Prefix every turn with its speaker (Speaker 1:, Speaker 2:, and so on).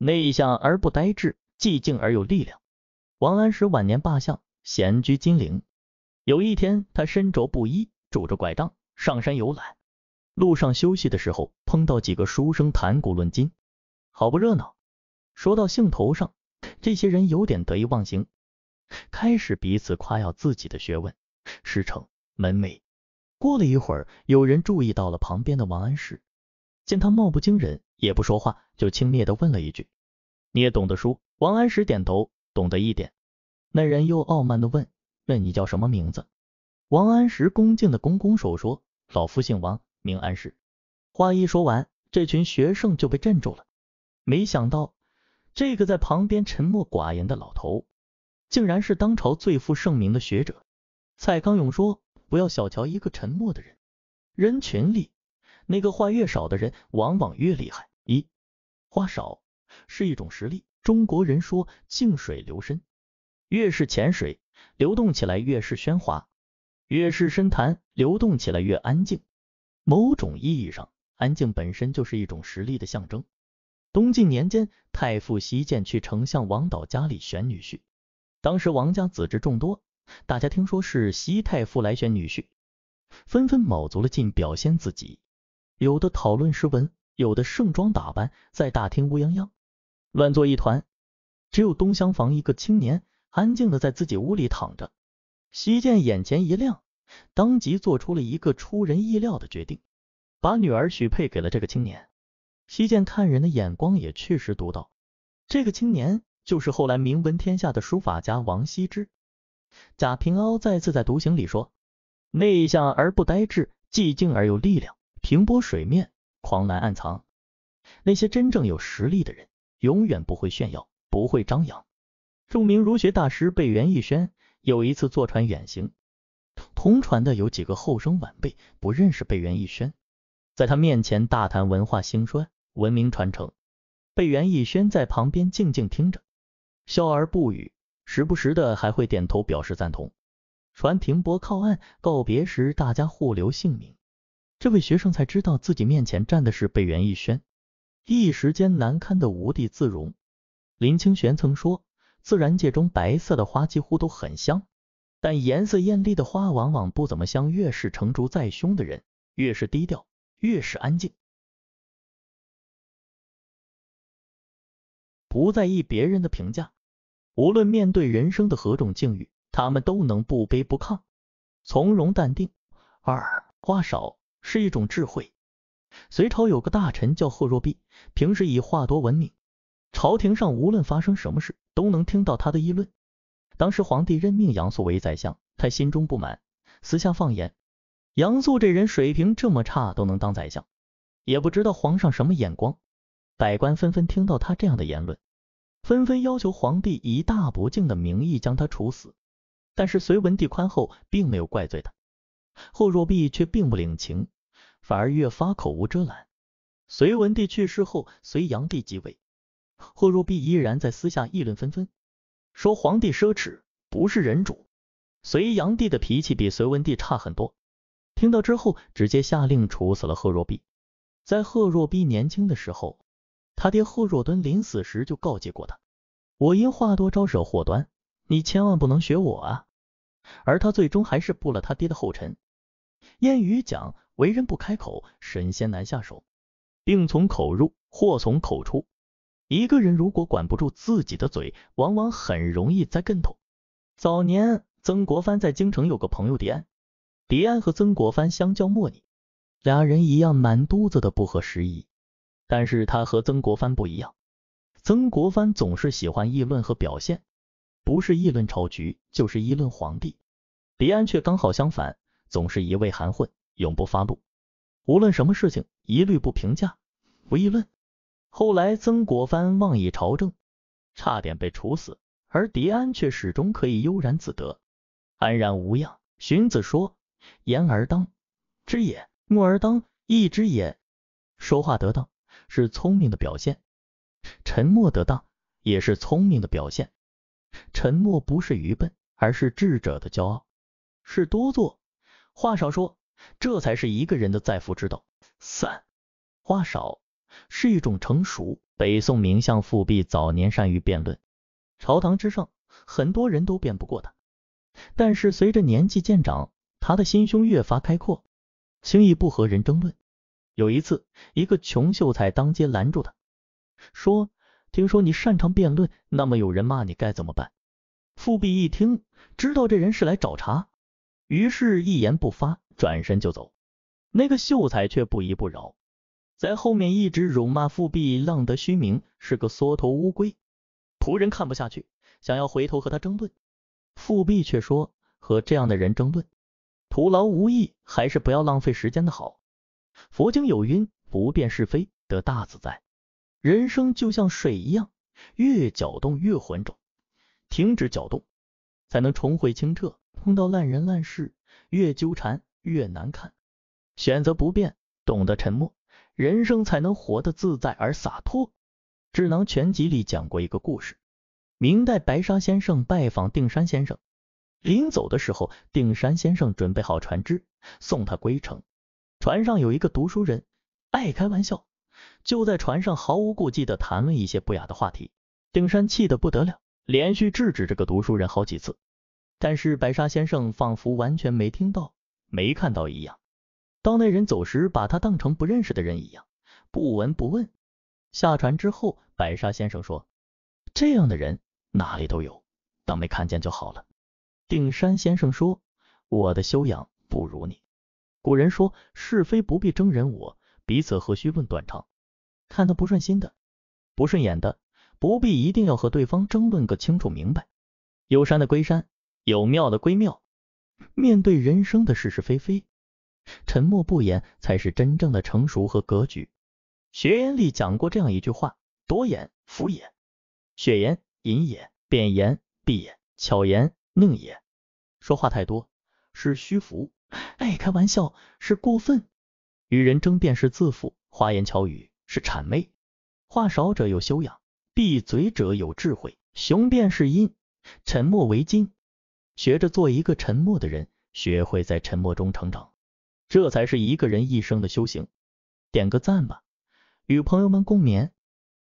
Speaker 1: 内向而不呆滞，寂静而有力量。王安石晚年罢相，闲居金陵。有一天，他身着布衣，拄着拐杖，上山游览。路上休息的时候，碰到几个书生谈古论今，好不热闹。说到兴头上，这些人有点得意忘形，开始彼此夸耀自己的学问、师承、门楣。过了一会儿，有人注意到了旁边的王安石。见他貌不惊人，也不说话，就轻蔑的问了一句：“你也懂得书？”王安石点头，懂得一点。那人又傲慢的问：“那你叫什么名字？”王安石恭敬的拱拱手说：“老夫姓王，名安石。”话一说完，这群学生就被镇住了。没想到，这个在旁边沉默寡言的老头，竟然是当朝最负盛名的学者。蔡康永说：“不要小瞧一个沉默的人。”人群里。那个话越少的人，往往越厉害。一话少是一种实力。中国人说“静水流深”，越是浅水流动起来越是喧哗，越是深潭流动起来越安静。某种意义上，安静本身就是一种实力的象征。东晋年间，太傅西涧去丞相王导家里选女婿，当时王家子侄众多，大家听说是西太傅来选女婿，纷纷卯足了劲表现自己。有的讨论诗文，有的盛装打扮，在大厅乌泱泱乱作一团。只有东厢房一个青年安静的在自己屋里躺着。西建眼前一亮，当即做出了一个出人意料的决定，把女儿许配给了这个青年。西建看人的眼光也确实独到，这个青年就是后来名闻天下的书法家王羲之。贾平凹再次在《独行》里说，内向而不呆滞，寂静而有力量。停泊水面，狂澜暗藏。那些真正有实力的人，永远不会炫耀，不会张扬。著名儒学大师贝元义轩有一次坐船远行，同船的有几个后生晚辈，不认识贝元义轩，在他面前大谈文化兴衰、文明传承。贝元义轩在旁边静静听着，笑而不语，时不时的还会点头表示赞同。船停泊靠岸，告别时，大家互留姓名。这位学生才知道自己面前站的是北原逸轩，一时间难堪的无地自容。林清玄曾说，自然界中白色的花几乎都很香，但颜色艳丽的花往往不怎么香。越是成竹在胸的人，越是低调，越是安静，不在意别人的评价。无论面对人生的何种境遇，他们都能不卑不亢，从容淡定。二花少。是一种智慧。隋朝有个大臣叫贺若弼，平时以话多闻名，朝廷上无论发生什么事，都能听到他的议论。当时皇帝任命杨素为宰相，他心中不满，私下放言：“杨素这人水平这么差都能当宰相，也不知道皇上什么眼光。”百官纷纷听到他这样的言论，纷纷要求皇帝以大不敬的名义将他处死。但是隋文帝宽厚，并没有怪罪他。贺若弼却并不领情。反而越发口无遮拦。隋文帝去世后，隋炀帝即位，贺若弼依然在私下议论纷纷，说皇帝奢侈，不是人主。隋炀帝的脾气比隋文帝差很多，听到之后直接下令处死了贺若弼。在贺若弼年轻的时候，他爹贺若敦临死时就告诫过他：“我因话多招惹祸端，你千万不能学我啊。”而他最终还是步了他爹的后尘。谚语讲。为人不开口，神仙难下手。病从口入，祸从口出。一个人如果管不住自己的嘴，往往很容易栽跟头。早年，曾国藩在京城有个朋友狄安，狄安和曾国藩相交莫逆，俩人一样满肚子的不合时宜。但是他和曾国藩不一样，曾国藩总是喜欢议论和表现，不是议论朝局，就是议论皇帝。狄安却刚好相反，总是一味含混。永不发怒，无论什么事情，一律不评价，不议论。后来曾国藩妄议朝政，差点被处死，而狄安却始终可以悠然自得，安然无恙。荀子说：“言而当，知也；默而当，义之也。”说话得当是聪明的表现，沉默得当也是聪明的表现。沉默不是愚笨，而是智者的骄傲。是多做，话少说。这才是一个人的在福之道。三话少是一种成熟。北宋名相富弼早年善于辩论，朝堂之上很多人都辩不过他。但是随着年纪渐长，他的心胸越发开阔，轻易不和人争论。有一次，一个穷秀才当街拦住他，说：“听说你擅长辩论，那么有人骂你该怎么办？”富弼一听，知道这人是来找茬，于是一言不发。转身就走，那个秀才却不依不饶，在后面一直辱骂富弼浪得虚名，是个缩头乌龟。仆人看不下去，想要回头和他争论，富弼却说和这样的人争论，徒劳无益，还是不要浪费时间的好。佛经有云，不辨是非得大自在。人生就像水一样，越搅动越浑浊，停止搅动，才能重回清澈。碰到烂人烂事，越纠缠。越难看，选择不变，懂得沉默，人生才能活得自在而洒脱。《智囊全集》里讲过一个故事，明代白沙先生拜访定山先生，临走的时候，定山先生准备好船只送他归程。船上有一个读书人，爱开玩笑，就在船上毫无顾忌地谈论一些不雅的话题。定山气得不得了，连续制止这个读书人好几次，但是白沙先生仿佛完全没听到。没看到一样，当那人走时，把他当成不认识的人一样，不闻不问。下船之后，白沙先生说：“这样的人哪里都有，当没看见就好了。”定山先生说：“我的修养不如你。”古人说：“是非不必争人我，彼此何须论断长。”看他不顺心的，不顺眼的，不必一定要和对方争论个清楚明白。有山的归山，有庙的归庙。面对人生的是是非非，沉默不言才是真正的成熟和格局。学言里讲过这样一句话：多言福也，学言淫也，辩言敝也，巧言佞也。说话太多是虚浮，爱开玩笑是过分，与人争辩是自负，花言巧语是谄媚。话少者有修养，闭嘴者有智慧。雄辩是阴，沉默为金。学着做一个沉默的人，学会在沉默中成长，这才是一个人一生的修行。点个赞吧，与朋友们共勉。